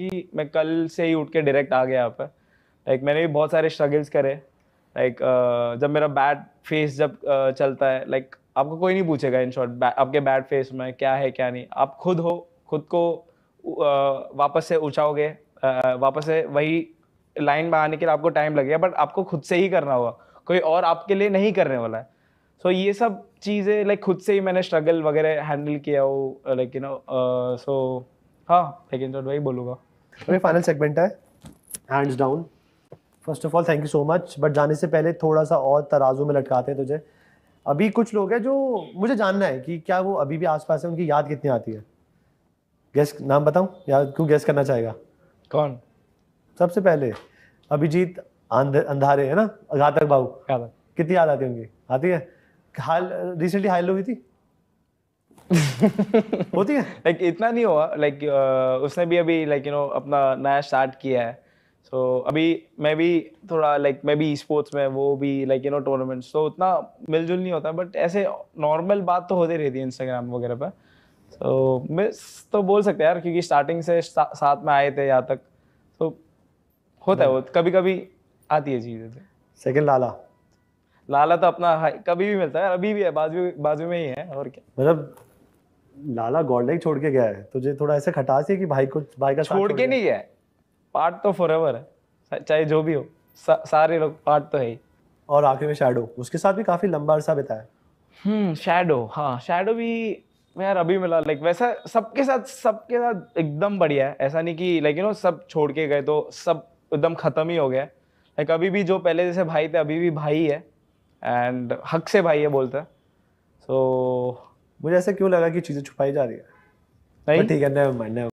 कि मैं कल से ही उठ के डायरेक्ट आ गया यहाँ पर लाइक मैंने भी बहुत सारे स्ट्रगल्स करे लाइक जब मेरा बैड फेस जब चलता है लाइक आपको कोई नहीं पूछेगा इन शॉर्ट आपके बैड फेस में क्या है क्या नहीं आप खुद हो खुद को वापस से उछाओगे वापस से वही लाइन में आने के लिए आपको टाइम लगेगा बट आपको खुद से ही करना होगा कोई और आपके लिए नहीं करने वाला है सो so, ये सब चीज़ें लाइक खुद से ही मैंने स्ट्रगल वगैरह हैंडल किया हो लाइक यू नो सो हाँ सेकेंड राउंड अभी फाइनल सेगमेंट है hands down first of all thank you so much but जाने से पहले थोड़ा सा और तराजू में लटकाते हैं तुझे अभी कुछ लोग हैं जो मुझे जानना है कि क्या वो अभी भी आसपास है उनकी याद कितनी आती है गैस नाम बताऊं या क्यों गैस करना चाहेगा कौन सबसे पहले अभिजीत अंधारे है ना घातक बाबू कितनी याद आती है उनकी आती है हाल रिसेंटली हाइल हुई थी होती है लाइक like, इतना नहीं हुआ लाइक like, uh, उसने भी अभी लाइक यू नो अपना नया स्टार्ट किया है सो so, अभी मैं भी थोड़ा लाइक like, मैं भी स्पोर्ट्स में वो भी लाइक यू नो टूर्नामेंट्स तो उतना मिलजुल नहीं होता बट ऐसे नॉर्मल बात तो होती रहती है इंस्टाग्राम वगैरह पर तो मिस तो बोल सकते हैं यार क्योंकि स्टार्टिंग से साथ में आए थे यहाँ तक तो होता है वो कभी कभी आती है चीज़ें सेकेंड लाला लाला तो अपना हाँ, कभी भी मिलता है अभी भी है बाजू बाजू में ही है और क्या मतलब लाला गॉडलाइक छोड़ के गया है तुझे थोड़ा ऐसे खटास है कि भाई को भाई का छोड़ के नहीं गया पार्ट तो फॉर एवर है चाहे जो भी हो सारे लोग पार्ट तो है ही और आखिर में शैडो उसके साथ भी काफी लंबा अरसा बिताया हम्म शैडो हाँ शैडो भी मैं यार अभी मिला लाइक वैसा सबके साथ सबके साथ एकदम बढ़िया है ऐसा नहीं कि लाइक यू नो सब छोड़ के गए तो सब एकदम खत्म ही हो गया लाइक अभी भी जो पहले जैसे भाई थे अभी भी भाई है एंड हक से भाई है बोलता सो so, मुझे ऐसा क्यों लगा कि चीज़ें छुपाई जा रही है ठीक है